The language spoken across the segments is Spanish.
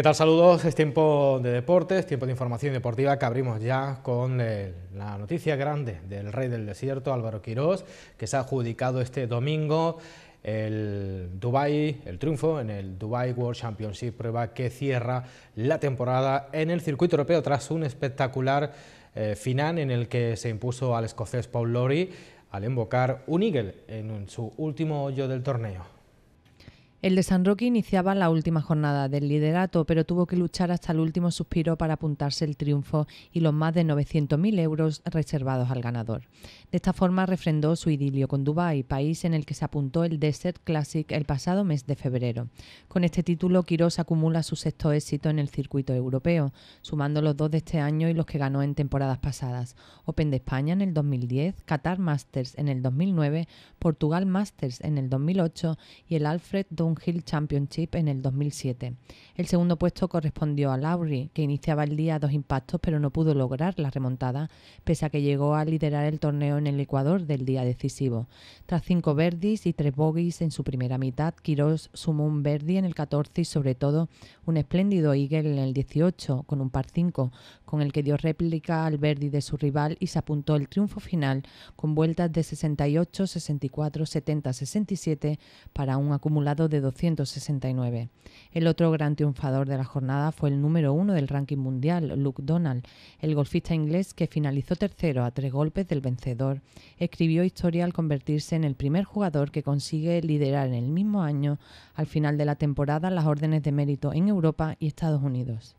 ¿Qué tal? Saludos, es tiempo de deportes, tiempo de información deportiva que abrimos ya con la noticia grande del rey del desierto, Álvaro Quirós, que se ha adjudicado este domingo el Dubai, el triunfo en el Dubai World Championship, prueba que cierra la temporada en el circuito europeo tras un espectacular eh, final en el que se impuso al escocés Paul Lori al invocar un eagle en su último hoyo del torneo. El de San Roque iniciaba la última jornada del liderato, pero tuvo que luchar hasta el último suspiro para apuntarse el triunfo y los más de 900.000 euros reservados al ganador. De esta forma refrendó su idilio con Dubái, país en el que se apuntó el Desert Classic el pasado mes de febrero. Con este título, Quirós acumula su sexto éxito en el circuito europeo, sumando los dos de este año y los que ganó en temporadas pasadas. Open de España en el 2010, Qatar Masters en el 2009, Portugal Masters en el 2008 y el Alfred Hill Championship en el 2007. El segundo puesto correspondió a Lowry, que iniciaba el día a dos impactos pero no pudo lograr la remontada, pese a que llegó a liderar el torneo en el Ecuador del día decisivo. Tras cinco verdis y tres bogies en su primera mitad, Quirós sumó un verdi en el 14 y sobre todo un espléndido eagle en el 18 con un par 5, con el que dio réplica al verdi de su rival y se apuntó el triunfo final con vueltas de 68, 64, 70, 67 para un acumulado de 269. El otro gran triunfador de la jornada fue el número uno del ranking mundial, Luke Donald. El golfista inglés, que finalizó tercero a tres golpes del vencedor, escribió historia al convertirse en el primer jugador que consigue liderar en el mismo año, al final de la temporada, las órdenes de mérito en Europa y Estados Unidos.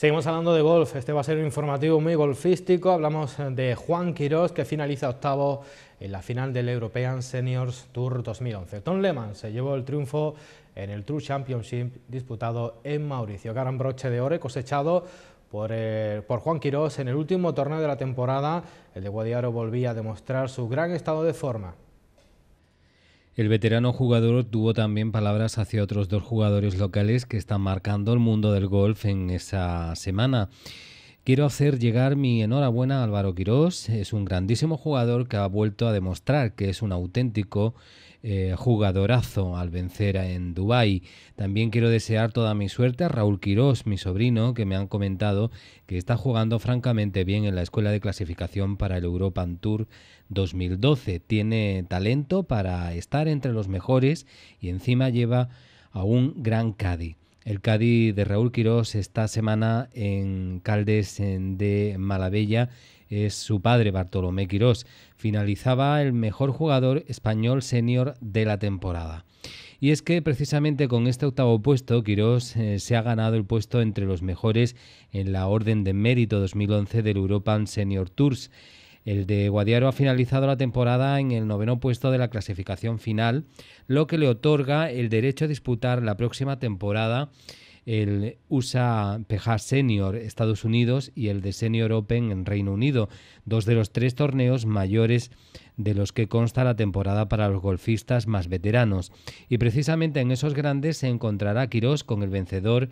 Seguimos hablando de golf, este va a ser un informativo muy golfístico, hablamos eh, de Juan Quirós que finaliza octavo en la final del European Seniors Tour 2011. Tom Lehman se llevó el triunfo en el True Championship disputado en Mauricio, gran broche de oro cosechado por, eh, por, Juan Quirós en el último torneo de la temporada, el de Guadiaro volvía a demostrar su gran estado de forma. El veterano jugador tuvo también palabras hacia otros dos jugadores locales que están marcando el mundo del golf en esa semana. Quiero hacer llegar mi enhorabuena a Álvaro Quirós. Es un grandísimo jugador que ha vuelto a demostrar que es un auténtico eh, jugadorazo al vencer en Dubái. También quiero desear toda mi suerte a Raúl Quirós, mi sobrino, que me han comentado que está jugando francamente bien en la escuela de clasificación para el European Tour 2012. Tiene talento para estar entre los mejores y encima lleva a un gran Cádiz. El Cádiz de Raúl Quirós esta semana en Caldes de Malabella es su padre Bartolomé Quirós. Finalizaba el mejor jugador español senior de la temporada. Y es que precisamente con este octavo puesto, Quirós eh, se ha ganado el puesto entre los mejores en la Orden de Mérito 2011 del European Senior Tours. El de Guadiaro ha finalizado la temporada en el noveno puesto de la clasificación final, lo que le otorga el derecho a disputar la próxima temporada el USA PJ Senior Estados Unidos y el de Senior Open en Reino Unido, dos de los tres torneos mayores de los que consta la temporada para los golfistas más veteranos. Y precisamente en esos grandes se encontrará Quirós con el vencedor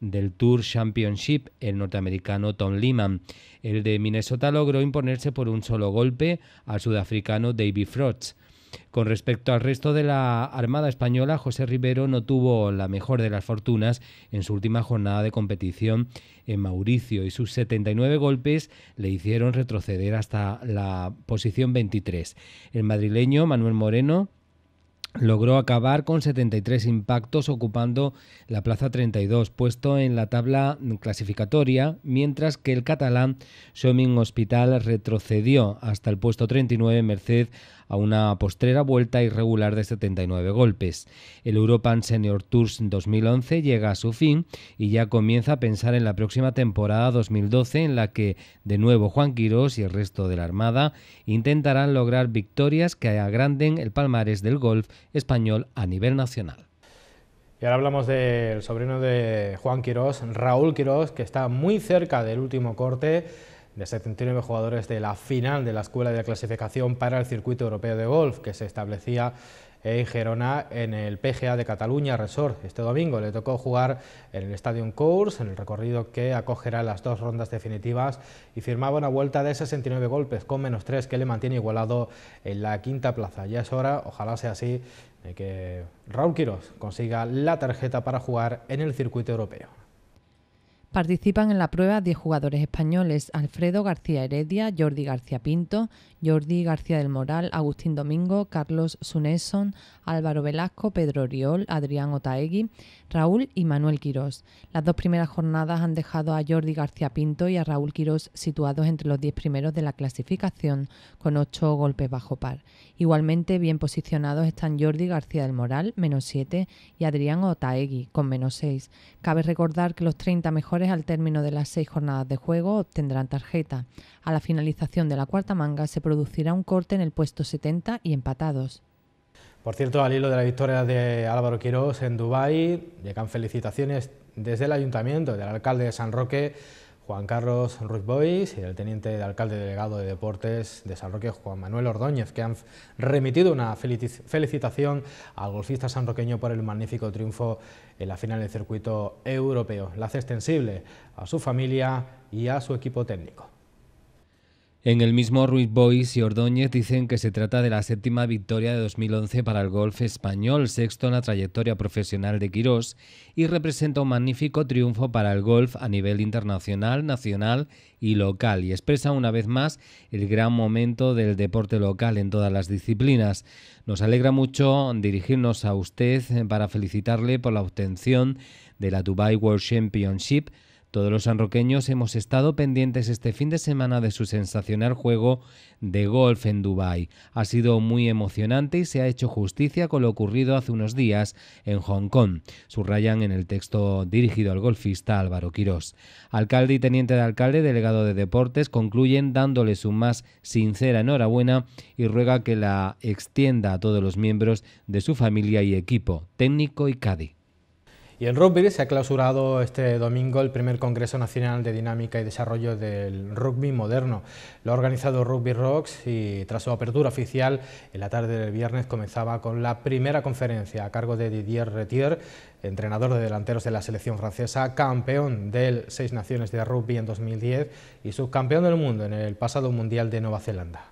del Tour Championship, el norteamericano Tom Lehman. El de Minnesota logró imponerse por un solo golpe al sudafricano David Frotz. Con respecto al resto de la Armada Española, José Rivero no tuvo la mejor de las fortunas en su última jornada de competición en Mauricio y sus 79 golpes le hicieron retroceder hasta la posición 23. El madrileño Manuel Moreno logró acabar con 73 impactos ocupando la plaza 32, puesto en la tabla clasificatoria, mientras que el catalán swimming Hospital retrocedió hasta el puesto 39 merced a una postrera vuelta irregular de 79 golpes. El European Senior Tours 2011 llega a su fin y ya comienza a pensar en la próxima temporada 2012 en la que de nuevo Juan Quirós y el resto de la Armada intentarán lograr victorias que agranden el palmarés del golf español a nivel nacional. Y ahora hablamos del sobrino de Juan Quirós, Raúl Quirós, que está muy cerca del último corte de 79 jugadores de la final de la Escuela de Clasificación para el Circuito Europeo de Golf, que se establecía en Gerona en el PGA de Cataluña Resort. Este domingo le tocó jugar en el Stadium Course, en el recorrido que acogerá las dos rondas definitivas y firmaba una vuelta de 69 golpes con menos 3 que le mantiene igualado en la quinta plaza. Ya es hora, ojalá sea así, de que Raúl Quiroz consiga la tarjeta para jugar en el circuito europeo. Participan en la prueba 10 jugadores españoles, Alfredo García Heredia, Jordi García Pinto, Jordi García del Moral, Agustín Domingo, Carlos Sunesson, Álvaro Velasco, Pedro Oriol, Adrián Otaegui, Raúl y Manuel Quirós. Las dos primeras jornadas han dejado a Jordi García Pinto y a Raúl Quirós situados entre los 10 primeros de la clasificación, con 8 golpes bajo par. Igualmente bien posicionados están Jordi García del Moral, menos 7, y Adrián Otaegui, con menos 6. Cabe recordar que los 30 mejores al término de las seis jornadas de juego obtendrán tarjeta. A la finalización de la cuarta manga se producirá un corte en el puesto 70 y empatados. Por cierto, al hilo de la victoria de Álvaro Quirós en Dubái, llegan felicitaciones desde el ayuntamiento, del alcalde de San Roque, Juan Carlos Ruiz Bois y el teniente de alcalde delegado de Deportes de San Roque, Juan Manuel Ordóñez, que han remitido una felicitación al golfista sanroqueño por el magnífico triunfo en la final del circuito europeo. La hace extensible a su familia y a su equipo técnico. En el mismo Ruiz Bois y Ordóñez dicen que se trata de la séptima victoria de 2011 para el golf español, sexto en la trayectoria profesional de Quirós, y representa un magnífico triunfo para el golf a nivel internacional, nacional y local, y expresa una vez más el gran momento del deporte local en todas las disciplinas. Nos alegra mucho dirigirnos a usted para felicitarle por la obtención de la Dubai World Championship todos los sanroqueños hemos estado pendientes este fin de semana de su sensacional juego de golf en Dubái. Ha sido muy emocionante y se ha hecho justicia con lo ocurrido hace unos días en Hong Kong, subrayan en el texto dirigido al golfista Álvaro Quirós. Alcalde y teniente de alcalde, delegado de deportes, concluyen dándole su más sincera enhorabuena y ruega que la extienda a todos los miembros de su familia y equipo técnico y Cádiz. Y en rugby se ha clausurado este domingo el primer Congreso Nacional de Dinámica y Desarrollo del Rugby Moderno. Lo ha organizado Rugby Rocks y tras su apertura oficial, en la tarde del viernes comenzaba con la primera conferencia a cargo de Didier Retier, entrenador de delanteros de la selección francesa, campeón del Seis Naciones de Rugby en 2010 y subcampeón del mundo en el pasado Mundial de Nueva Zelanda.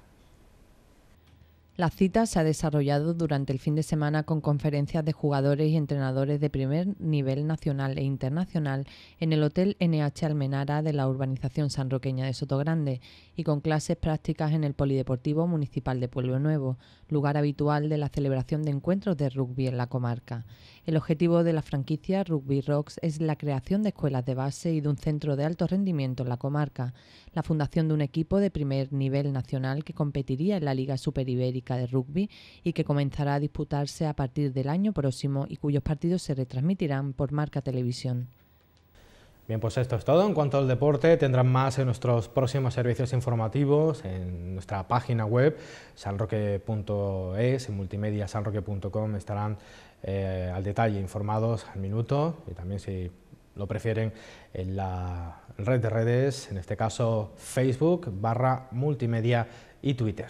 La cita se ha desarrollado durante el fin de semana con conferencias de jugadores y entrenadores de primer nivel nacional e internacional en el Hotel NH Almenara de la urbanización sanroqueña de Sotogrande y con clases prácticas en el Polideportivo Municipal de Pueblo Nuevo, lugar habitual de la celebración de encuentros de rugby en la comarca. El objetivo de la franquicia Rugby Rocks es la creación de escuelas de base y de un centro de alto rendimiento en la comarca, la fundación de un equipo de primer nivel nacional que competiría en la Liga Superibérica de Rugby y que comenzará a disputarse a partir del año próximo y cuyos partidos se retransmitirán por Marca Televisión. Bien, pues esto es todo. En cuanto al deporte, tendrán más en nuestros próximos servicios informativos, en nuestra página web, sanroque.es, en multimedia sanroque.com, estarán eh, al detalle informados al minuto y también si lo prefieren en la red de redes, en este caso Facebook, barra multimedia y Twitter.